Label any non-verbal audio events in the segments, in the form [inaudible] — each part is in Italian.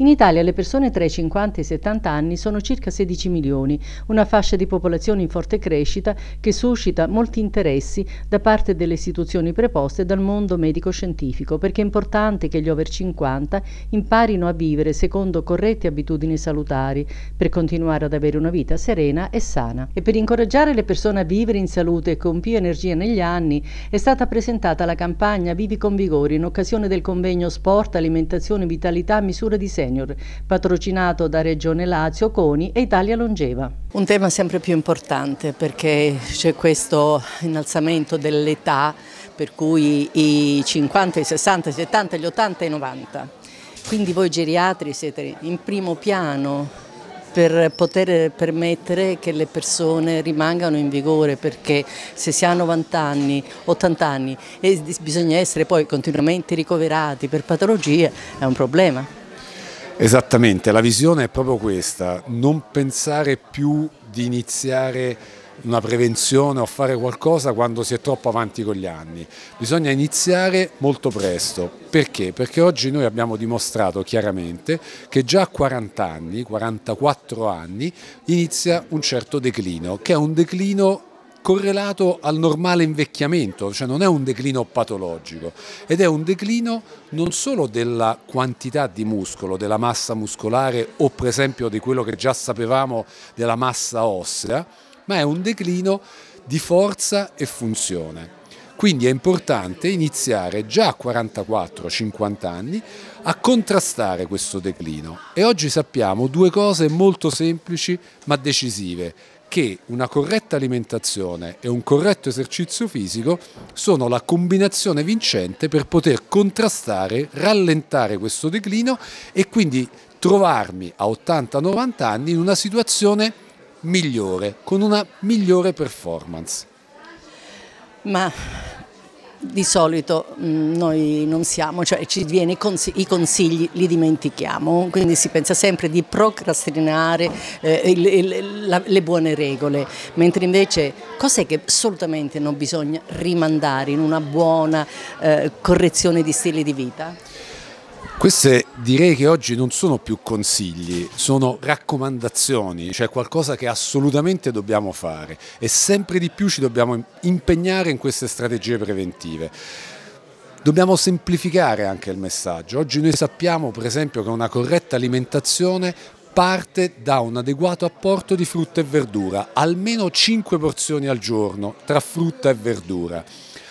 In Italia le persone tra i 50 e i 70 anni sono circa 16 milioni, una fascia di popolazione in forte crescita che suscita molti interessi da parte delle istituzioni preposte e dal mondo medico-scientifico, perché è importante che gli over 50 imparino a vivere secondo corrette abitudini salutari per continuare ad avere una vita serena e sana. E per incoraggiare le persone a vivere in salute e con più energia negli anni è stata presentata la campagna Vivi con Vigore in occasione del convegno Sport, Alimentazione, Vitalità, Misura di Sé Senior, patrocinato da Regione Lazio, CONI e Italia Longeva. Un tema sempre più importante perché c'è questo innalzamento dell'età per cui i 50, i 60, i 70, gli 80 e i 90. Quindi voi geriatri siete in primo piano per poter permettere che le persone rimangano in vigore perché se si ha 90 anni, 80 anni e bisogna essere poi continuamente ricoverati per patologie è un problema. Esattamente, la visione è proprio questa, non pensare più di iniziare una prevenzione o fare qualcosa quando si è troppo avanti con gli anni. Bisogna iniziare molto presto. Perché? Perché oggi noi abbiamo dimostrato chiaramente che già a 40 anni, 44 anni, inizia un certo declino, che è un declino correlato al normale invecchiamento, cioè non è un declino patologico ed è un declino non solo della quantità di muscolo, della massa muscolare o per esempio di quello che già sapevamo della massa ossea, ma è un declino di forza e funzione. Quindi è importante iniziare già a 44-50 anni a contrastare questo declino e oggi sappiamo due cose molto semplici ma decisive che una corretta alimentazione e un corretto esercizio fisico sono la combinazione vincente per poter contrastare, rallentare questo declino e quindi trovarmi a 80-90 anni in una situazione migliore, con una migliore performance. Ma di solito mm, noi non siamo, cioè ci viene, i, consigli, i consigli li dimentichiamo, quindi si pensa sempre di procrastinare eh, le, le, la, le, buone regole, mentre invece cos'è che assolutamente non bisogna rimandare in una buona eh, correzione di stile di vita? Queste direi che oggi non sono più consigli, sono raccomandazioni, cioè qualcosa che assolutamente dobbiamo fare e sempre di più ci dobbiamo impegnare in queste strategie preventive. Dobbiamo semplificare anche il messaggio. Oggi noi sappiamo, per esempio, che una corretta alimentazione parte da un adeguato apporto di frutta e verdura, almeno 5 porzioni al giorno tra frutta e verdura.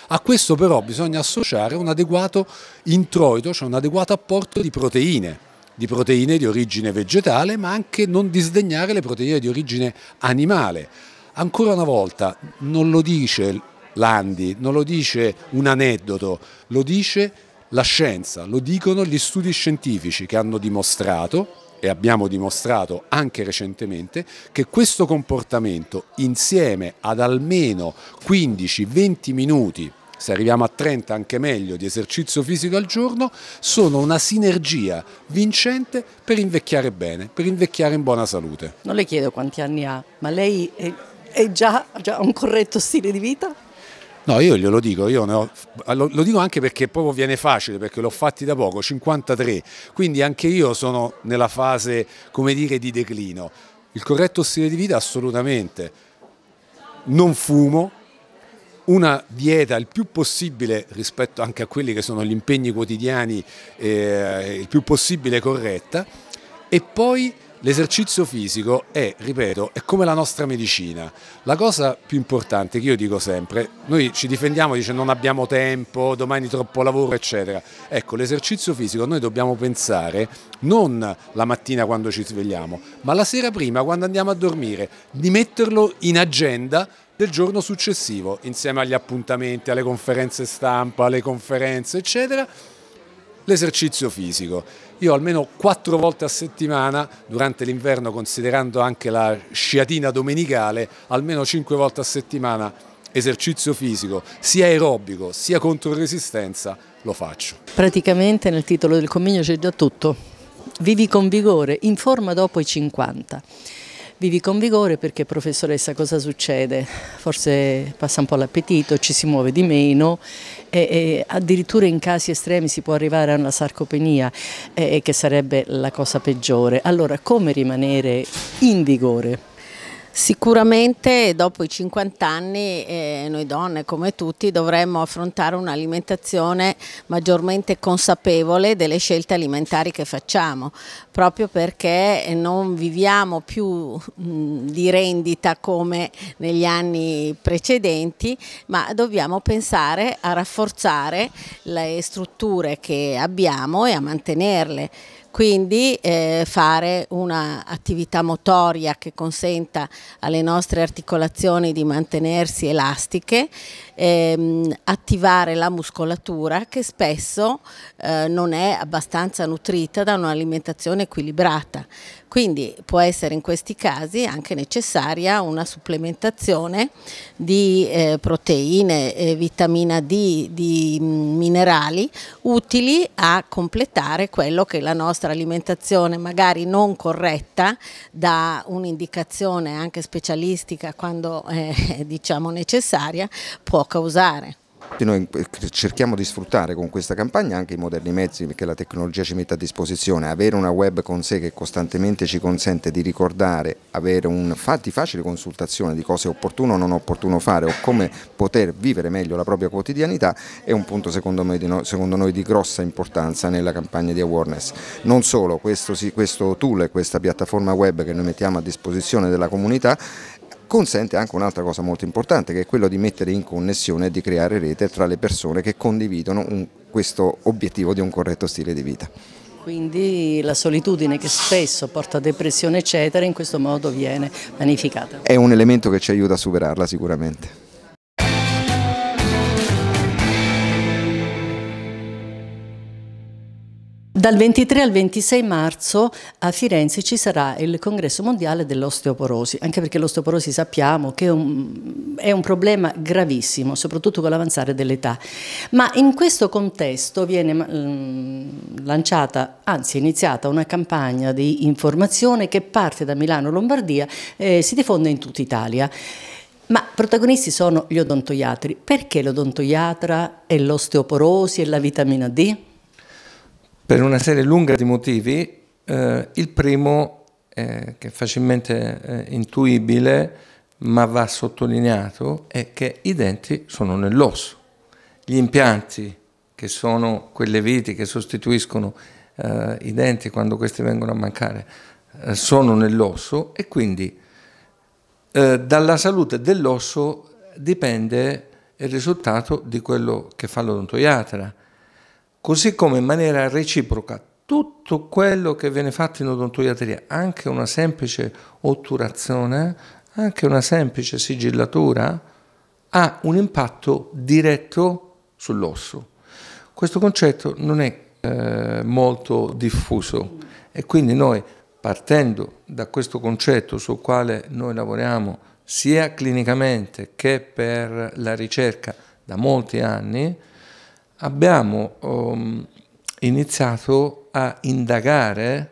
A questo però bisogna associare un adeguato introito, cioè un adeguato apporto di proteine di proteine di origine vegetale, ma anche non disdegnare le proteine di origine animale. Ancora una volta, non lo dice Landi, non lo dice un aneddoto, lo dice la scienza, lo dicono gli studi scientifici che hanno dimostrato e abbiamo dimostrato anche recentemente che questo comportamento insieme ad almeno 15-20 minuti se arriviamo a 30 anche meglio di esercizio fisico al giorno, sono una sinergia vincente per invecchiare bene, per invecchiare in buona salute. Non le chiedo quanti anni ha, ma lei è, è già, ha già un corretto stile di vita? No, io glielo dico, io ho, lo, lo, dico anche perché proprio viene facile, perché l'ho fatti da poco, 53, quindi anche io sono nella fase, come dire, di declino. Il corretto stile di vita assolutamente, non fumo, una dieta il più possibile rispetto anche a quelli che sono gli impegni quotidiani, eh, il più possibile corretta e poi L'esercizio fisico è, ripeto, è come la nostra medicina. La cosa più importante che io dico sempre, noi ci difendiamo dicendo non abbiamo tempo, domani troppo lavoro, eccetera. Ecco, l'esercizio fisico noi dobbiamo pensare non la mattina quando ci svegliamo, ma la sera prima quando andiamo a dormire, di metterlo in agenda del giorno successivo, insieme agli appuntamenti, alle conferenze stampa, alle conferenze, eccetera l'esercizio fisico. Io almeno quattro volte a settimana, durante l'inverno considerando anche la sciatina domenicale, almeno cinque volte a settimana esercizio fisico, sia aerobico sia contro resistenza, lo faccio. Praticamente nel titolo del convegno c'è già tutto. Vivi con vigore, in forma dopo i 50 vivi con vigore perché professoressa cosa succede? Forse passa un po' l'appetito, ci si muove di meno e, e, addirittura in casi estremi si può arrivare a una sarcopenia eh, e, che sarebbe la cosa peggiore. Allora come rimanere in vigore? Sicuramente dopo i 50 anni eh, noi donne come tutti dovremmo affrontare un'alimentazione maggiormente consapevole delle scelte alimentari che facciamo, proprio perché non viviamo più mh, mm, di rendita come negli anni precedenti, ma dobbiamo pensare a rafforzare le strutture che abbiamo e a mantenerle quindi eh, fare un'attività motoria che consenta alle nostre articolazioni di mantenersi elastiche, ehm, attivare la muscolatura che spesso eh, non è abbastanza nutrita da un'alimentazione equilibrata. Quindi può essere in questi casi anche necessaria una supplementazione di eh, proteine, eh, vitamina D, di mm, minerali utili a completare quello che la nostra alimentazione magari non corretta da un'indicazione anche specialistica quando eh, [laughs] diciamo necessaria può causare. Noi eh, cerchiamo di sfruttare con questa campagna anche i moderni mezzi che la tecnologia ci mette a disposizione, avere una web con sé che costantemente ci consente di ricordare, avere un di facile consultazione di cosa è opportuno o non opportuno fare o come poter vivere meglio la propria quotidianità è un punto secondo, me secondo noi di grossa importanza nella campagna di awareness. Non solo, questo, questo tool e questa piattaforma web che noi mettiamo a disposizione della comunità consente anche un'altra cosa molto importante che è quello di mettere in connessione e di creare rete tra le persone che condividono un, questo obiettivo di un corretto stile di vita. Quindi la solitudine che spesso porta a depressione eccetera in questo modo viene magnificata. È un elemento che ci aiuta a superarla sicuramente. Dal 23 al 26 marzo a Firenze ci sarà il congresso mondiale dell'osteoporosi, anche perché l'osteoporosi sappiamo che è un, è un, problema gravissimo, soprattutto con l'avanzare dell'età. Ma in questo contesto viene mh, mm, lanciata, anzi iniziata una campagna di informazione che parte da Milano, Lombardia e eh, si diffonde in tutta Italia. Ma protagonisti sono gli odontoiatri. Perché l'odontoiatra e l'osteoporosi e la vitamina D? per una serie lunga di motivi. Eh, il primo, eh, che è facilmente eh, intuibile, ma va sottolineato, è che i denti sono nell'osso. Gli impianti, che sono quelle viti che sostituiscono eh, i denti quando questi vengono a mancare, eh, sono nell'osso e quindi eh, dalla salute dell'osso dipende il risultato di quello che fa l'odontoiatra Così come in maniera reciproca tutto quello che viene fatto in odontoiatria, anche una semplice otturazione, anche una semplice sigillatura, ha un impatto diretto sull'osso. Questo concetto non è eh, molto diffuso e quindi noi partendo da questo concetto sul quale noi lavoriamo sia clinicamente che per la ricerca da molti anni, abbiamo um, iniziato a indagare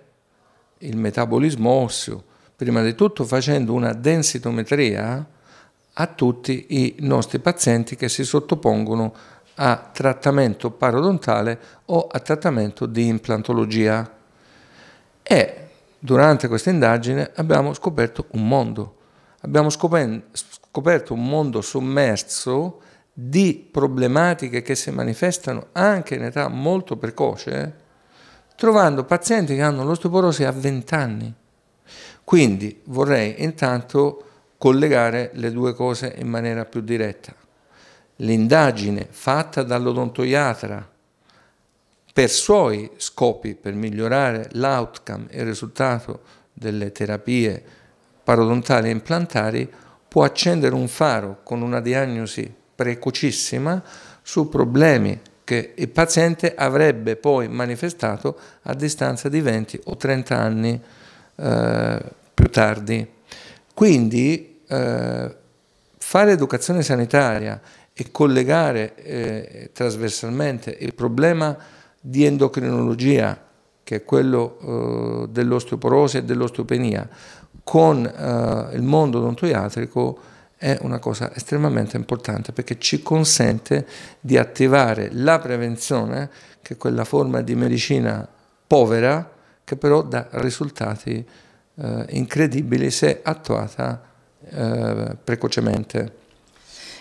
il metabolismo osseo, prima di tutto facendo una densitometria a tutti i nostri pazienti che si sottopongono a trattamento parodontale o a trattamento di implantologia. E durante questa indagine abbiamo scoperto un mondo, abbiamo scoperto un mondo sommerso di problematiche che si manifestano anche in età molto precoce, eh, trovando pazienti che hanno l'ostoporosi a 20 anni. Quindi vorrei intanto collegare le due cose in maniera più diretta. L'indagine fatta dall'odontoiatra per suoi scopi, per migliorare l'outcome e il risultato delle terapie parodontali e implantari, può accendere un faro con una diagnosi precocissima su problemi che il paziente avrebbe poi manifestato a distanza di 20 o 30 anni eh, più tardi. Quindi eh, fare educazione sanitaria e collegare eh, trasversalmente il problema di endocrinologia, che è quello eh, dell'osteoporosi e dell'osteopenia, con eh, il mondo odontoiatrico è una cosa estremamente importante perché ci consente di attivare la prevenzione, che è quella forma di medicina povera, che però dà risultati eh, incredibili se attuata eh, precocemente.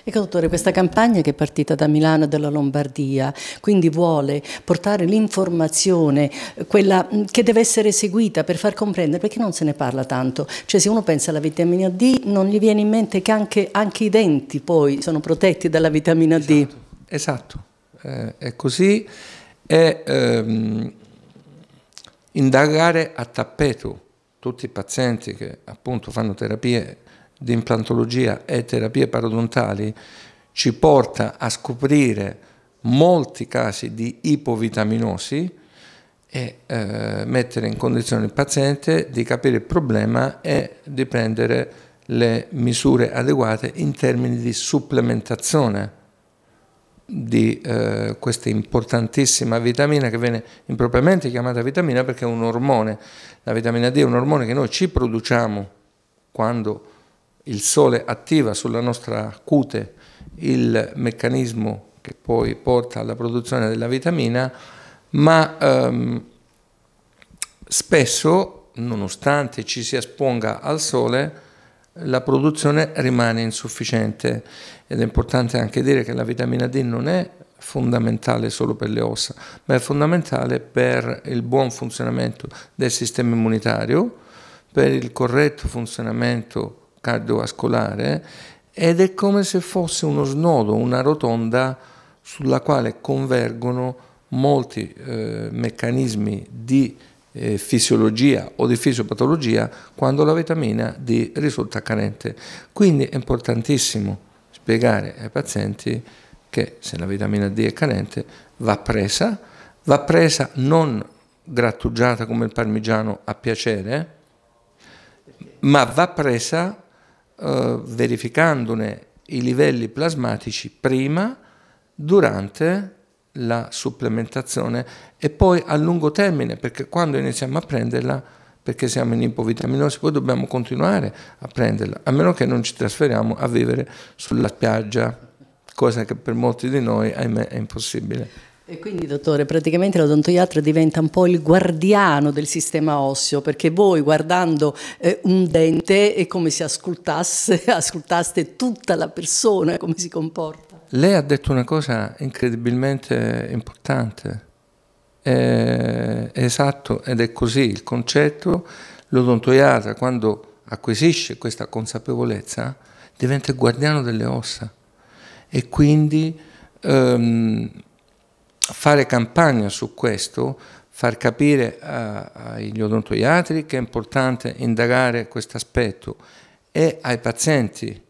Ecco dottore, questa campagna che è partita da Milano e dalla Lombardia, quindi vuole portare l'informazione, eh, quella mm, che deve essere seguita per far comprendere, perché non se ne parla tanto, cioè se uno pensa alla vitamina D non gli viene in mente che anche, anche i denti poi sono protetti dalla vitamina esatto, D. Esatto, eh, è così, è ehm, indagare a tappeto tutti i pazienti che appunto fanno terapie di implantologia e terapie parodontali ci porta a scoprire molti casi di ipovitaminosi e eh, mettere in condizione il paziente di capire il problema e di prendere le misure adeguate in termini di supplementazione di eh, questa importantissima vitamina che viene impropriamente chiamata vitamina perché è un ormone. La vitamina D è un ormone che noi ci produciamo quando il sole attiva sulla nostra cute il meccanismo che poi porta alla produzione della vitamina, ma ehm, spesso, nonostante ci si esponga al sole, la produzione rimane insufficiente ed è importante anche dire che la vitamina D non è fondamentale solo per le ossa, ma è fondamentale per il buon funzionamento del sistema immunitario, per il corretto funzionamento cardiovascolare ed è come se fosse uno snodo, una rotonda sulla quale convergono molti eh, meccanismi di eh, fisiologia o di fisiopatologia quando la vitamina D risulta carente. Quindi è importantissimo spiegare ai pazienti che se la vitamina D è carente va presa, va presa non grattugiata come il parmigiano a piacere, ma va presa eh, verificandone i livelli plasmatici prima, durante la supplementazione e poi a lungo termine, perché quando iniziamo a prenderla, perché siamo in ipovitaminosi, poi dobbiamo continuare a prenderla, a meno che non ci trasferiamo a vivere sulla spiaggia, cosa che per molti di noi, ahimè, è impossibile. E quindi, dottore, praticamente l'odontoiatra diventa un po' il guardiano del sistema osseo, perché voi guardando eh, un dente è come se ascoltasse, [laughs] ascoltaste tutta la persona, eh, come si comporta. Lei ha detto una cosa incredibilmente importante. È esatto, ed è così il concetto. L'odontoiatra, quando acquisisce questa consapevolezza, diventa il guardiano delle ossa e quindi. Um, fare campagna su questo, far capire agli odontoiatri che è importante indagare questo aspetto e ai pazienti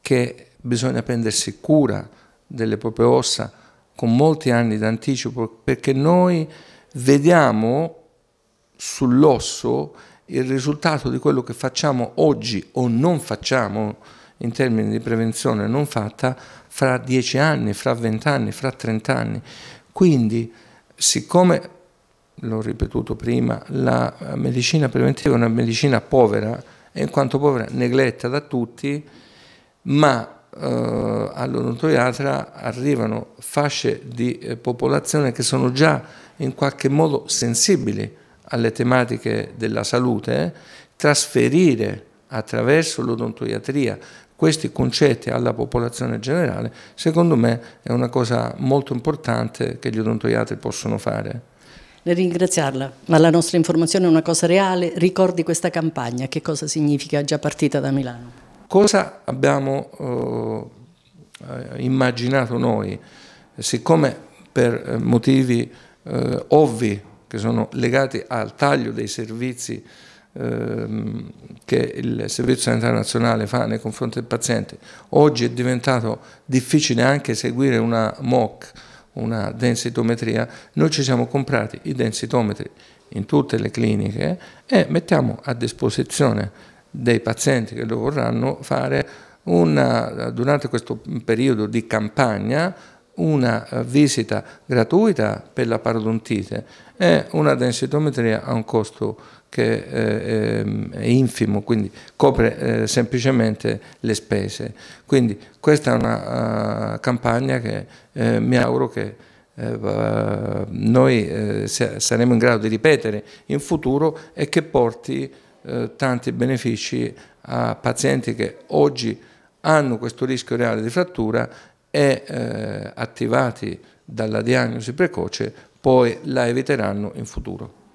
che bisogna prendersi cura delle proprie ossa con molti anni d'anticipo perché noi vediamo sull'osso il risultato di quello che facciamo oggi o non facciamo in termini di prevenzione non fatta fra dieci anni, fra vent'anni, fra trent'anni. Quindi, siccome, l'ho ripetuto prima, la medicina preventiva è una medicina povera e in quanto povera negletta da tutti, ma eh, all'odontoiatra arrivano fasce di eh, popolazione che sono già in qualche modo sensibili alle tematiche della salute, eh, trasferire attraverso l'odontoiatria questi concetti alla popolazione generale, secondo me è una cosa molto importante che gli odontoiatri possono fare. Nel ringraziarla, ma la nostra informazione è una cosa reale, ricordi questa campagna, che cosa significa già partita da Milano? Cosa abbiamo eh, immaginato noi? Siccome per eh, motivi eh, ovvi che sono legati al taglio dei servizi ehm, che il Servizio Sanitario Nazionale fa nei confronti del paziente, oggi è diventato difficile anche seguire una MOC, una densitometria, noi ci siamo comprati i densitometri in tutte le cliniche e mettiamo a disposizione dei pazienti che lo vorranno fare una, durante questo periodo di campagna una visita gratuita per la parodontite e una densitometria a un costo che eh, ehm, è infimo, quindi copre eh, semplicemente le spese. Quindi questa è una uh, campagna che eh, mi auguro che eh, noi eh, saremo in grado di ripetere in futuro e che porti tanti benefici a pazienti che oggi hanno questo rischio reale di frattura e attivati dalla diagnosi precoce poi la eviteranno in futuro.